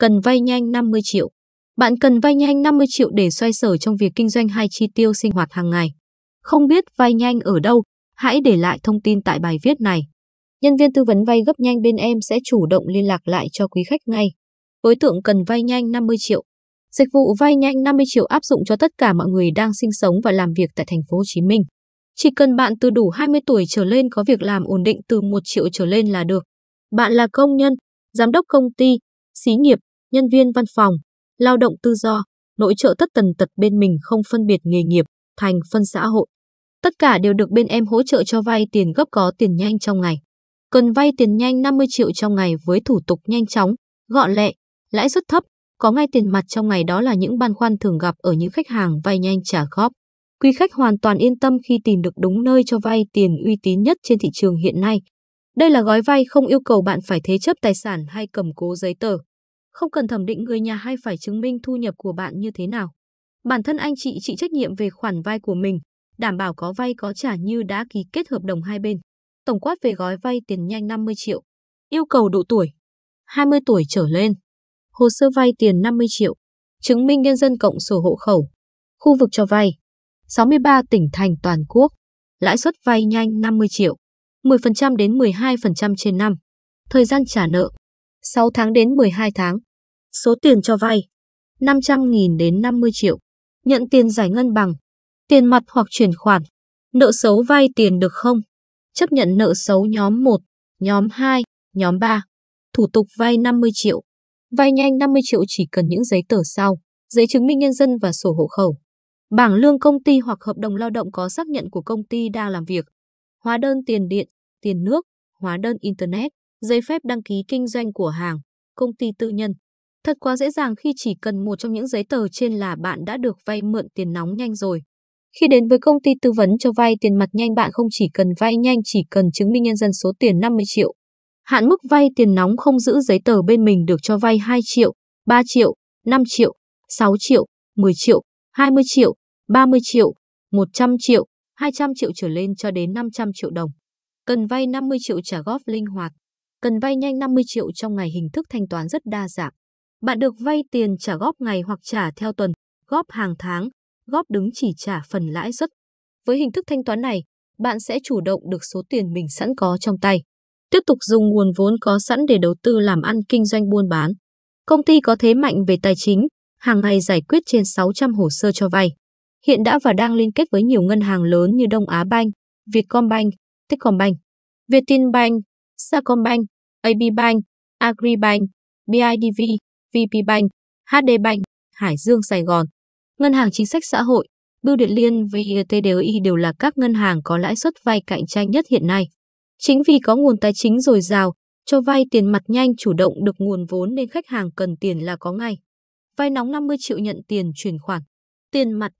cần vay nhanh 50 triệu. Bạn cần vay nhanh 50 triệu để xoay sở trong việc kinh doanh hay chi tiêu sinh hoạt hàng ngày. Không biết vay nhanh ở đâu, hãy để lại thông tin tại bài viết này. Nhân viên tư vấn vay gấp nhanh bên em sẽ chủ động liên lạc lại cho quý khách ngay. Đối tượng cần vay nhanh 50 triệu. Dịch vụ vay nhanh 50 triệu áp dụng cho tất cả mọi người đang sinh sống và làm việc tại thành phố Hồ Chí Minh. Chỉ cần bạn từ đủ 20 tuổi trở lên có việc làm ổn định từ 1 triệu trở lên là được. Bạn là công nhân, giám đốc công ty, xí nghiệp, nhân viên văn phòng, lao động tự do, nội trợ tất tần tật bên mình không phân biệt nghề nghiệp, thành phân xã hội. Tất cả đều được bên em hỗ trợ cho vay tiền gấp có tiền nhanh trong ngày. Cần vay tiền nhanh 50 triệu trong ngày với thủ tục nhanh chóng, gọn lẹ, lãi suất thấp, có ngay tiền mặt trong ngày đó là những băn khoăn thường gặp ở những khách hàng vay nhanh trả góp. Quý khách hoàn toàn yên tâm khi tìm được đúng nơi cho vay tiền uy tín nhất trên thị trường hiện nay. Đây là gói vay không yêu cầu bạn phải thế chấp tài sản hay cầm cố giấy tờ không cần thẩm định người nhà hay phải chứng minh thu nhập của bạn như thế nào. Bản thân anh chị chịu trách nhiệm về khoản vay của mình, đảm bảo có vay có trả như đã ký kết hợp đồng hai bên. Tổng quát về gói vay tiền nhanh 50 triệu. Yêu cầu độ tuổi 20 tuổi trở lên. Hồ sơ vay tiền 50 triệu. Chứng minh nhân dân cộng sổ hộ khẩu. Khu vực cho vay 63 tỉnh thành toàn quốc. Lãi suất vay nhanh 50 triệu. 10% đến 12% trên năm. Thời gian trả nợ 6 tháng đến 12 tháng. Số tiền cho vay 500.000 đến 50 triệu. Nhận tiền giải ngân bằng tiền mặt hoặc chuyển khoản. Nợ xấu vay tiền được không? Chấp nhận nợ xấu nhóm 1, nhóm 2, nhóm 3. Thủ tục vay 50 triệu. Vay nhanh 50 triệu chỉ cần những giấy tờ sau: giấy chứng minh nhân dân và sổ hộ khẩu. Bảng lương công ty hoặc hợp đồng lao động có xác nhận của công ty đang làm việc. Hóa đơn tiền điện, tiền nước, hóa đơn internet giấy phép đăng ký kinh doanh của hàng, công ty tư nhân. Thật quá dễ dàng khi chỉ cần một trong những giấy tờ trên là bạn đã được vay mượn tiền nóng nhanh rồi. Khi đến với công ty tư vấn cho vay tiền mặt nhanh bạn không chỉ cần vay nhanh chỉ cần chứng minh nhân dân số tiền 50 triệu. Hạn mức vay tiền nóng không giữ giấy tờ bên mình được cho vay 2 triệu, 3 triệu, 5 triệu, 6 triệu, 10 triệu, 20 triệu, 30 triệu, 100 triệu, 200 triệu trở lên cho đến 500 triệu đồng. Cần vay 50 triệu trả góp linh hoạt cần vay nhanh 50 triệu trong ngày hình thức thanh toán rất đa dạng. Bạn được vay tiền trả góp ngày hoặc trả theo tuần, góp hàng tháng, góp đứng chỉ trả phần lãi suất. Với hình thức thanh toán này, bạn sẽ chủ động được số tiền mình sẵn có trong tay. Tiếp tục dùng nguồn vốn có sẵn để đầu tư làm ăn kinh doanh buôn bán. Công ty có thế mạnh về tài chính, hàng ngày giải quyết trên 600 hồ sơ cho vay. Hiện đã và đang liên kết với nhiều ngân hàng lớn như Đông Á Banh, Vietcombank, Techcombank, Vietinbank, Sacombank, AB Bank, Agribank, BIDV, VPBank, HDBank, Hải Dương Sài Gòn. Ngân hàng chính sách xã hội, Bưu điện Liên và ITDI đều là các ngân hàng có lãi suất vay cạnh tranh nhất hiện nay. Chính vì có nguồn tài chính dồi dào, cho vay tiền mặt nhanh chủ động được nguồn vốn nên khách hàng cần tiền là có ngay. Vay nóng 50 triệu nhận tiền chuyển khoản. Tiền mặt.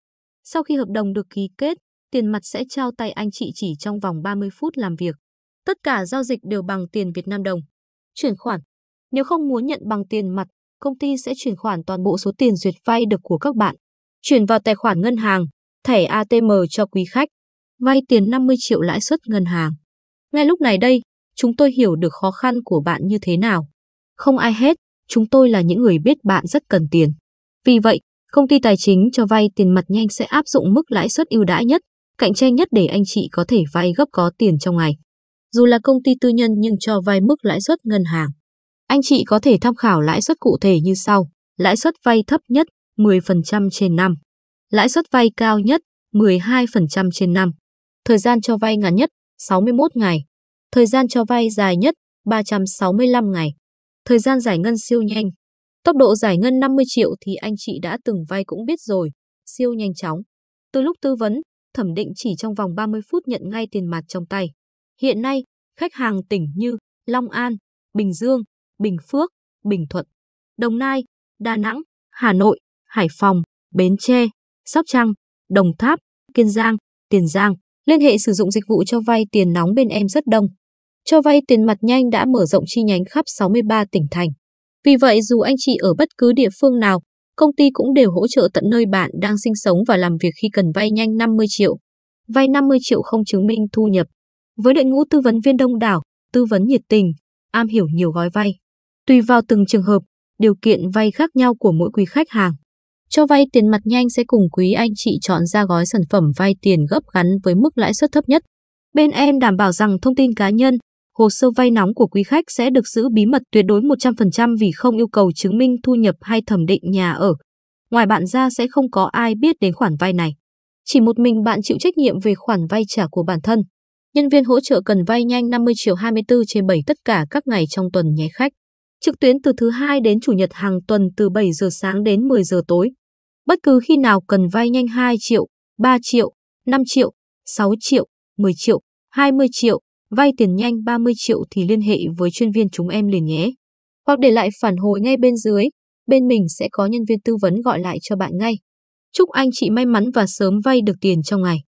Sau khi hợp đồng được ký kết, tiền mặt sẽ trao tay anh chị chỉ trong vòng 30 phút làm việc. Tất cả giao dịch đều bằng tiền Việt Nam đồng. Chuyển khoản. Nếu không muốn nhận bằng tiền mặt, công ty sẽ chuyển khoản toàn bộ số tiền duyệt vay được của các bạn. Chuyển vào tài khoản ngân hàng, thẻ ATM cho quý khách. Vay tiền 50 triệu lãi suất ngân hàng. Ngay lúc này đây, chúng tôi hiểu được khó khăn của bạn như thế nào. Không ai hết, chúng tôi là những người biết bạn rất cần tiền. Vì vậy, công ty tài chính cho vay tiền mặt nhanh sẽ áp dụng mức lãi suất ưu đãi nhất, cạnh tranh nhất để anh chị có thể vay gấp có tiền trong ngày dù là công ty tư nhân nhưng cho vay mức lãi suất ngân hàng. Anh chị có thể tham khảo lãi suất cụ thể như sau. Lãi suất vay thấp nhất 10% trên năm. Lãi suất vay cao nhất 12% trên năm. Thời gian cho vay ngắn nhất 61 ngày. Thời gian cho vay dài nhất 365 ngày. Thời gian giải ngân siêu nhanh. Tốc độ giải ngân 50 triệu thì anh chị đã từng vay cũng biết rồi, siêu nhanh chóng. Từ lúc tư vấn, thẩm định chỉ trong vòng 30 phút nhận ngay tiền mặt trong tay. Hiện nay, khách hàng tỉnh như Long An, Bình Dương, Bình Phước, Bình Thuận, Đồng Nai, Đà Nẵng, Hà Nội, Hải Phòng, Bến Tre, Sóc Trăng, Đồng Tháp, Kiên Giang, Tiền Giang liên hệ sử dụng dịch vụ cho vay tiền nóng bên em rất đông. Cho vay tiền mặt nhanh đã mở rộng chi nhánh khắp 63 tỉnh thành. Vì vậy dù anh chị ở bất cứ địa phương nào, công ty cũng đều hỗ trợ tận nơi bạn đang sinh sống và làm việc khi cần vay nhanh 50 triệu. Vay 50 triệu không chứng minh thu nhập, với đội ngũ tư vấn viên đông đảo, tư vấn nhiệt tình, am hiểu nhiều gói vay. Tùy vào từng trường hợp, điều kiện vay khác nhau của mỗi quý khách hàng. Cho vay tiền mặt nhanh sẽ cùng quý anh chị chọn ra gói sản phẩm vay tiền gấp gắn với mức lãi suất thấp nhất. Bên em đảm bảo rằng thông tin cá nhân, hồ sơ vay nóng của quý khách sẽ được giữ bí mật tuyệt đối 100% vì không yêu cầu chứng minh thu nhập hay thẩm định nhà ở. Ngoài bạn ra sẽ không có ai biết đến khoản vay này. Chỉ một mình bạn chịu trách nhiệm về khoản vay trả của bản thân. Nhân viên hỗ trợ cần vay nhanh 50 triệu 24 trên 7 tất cả các ngày trong tuần nhé khách. Trực tuyến từ thứ hai đến chủ nhật hàng tuần từ 7 giờ sáng đến 10 giờ tối. Bất cứ khi nào cần vay nhanh 2 triệu, 3 triệu, 5 triệu, 6 triệu, 10 triệu, 20 triệu, vay tiền nhanh 30 triệu thì liên hệ với chuyên viên chúng em liền nhé. Hoặc để lại phản hồi ngay bên dưới, bên mình sẽ có nhân viên tư vấn gọi lại cho bạn ngay. Chúc anh chị may mắn và sớm vay được tiền trong ngày.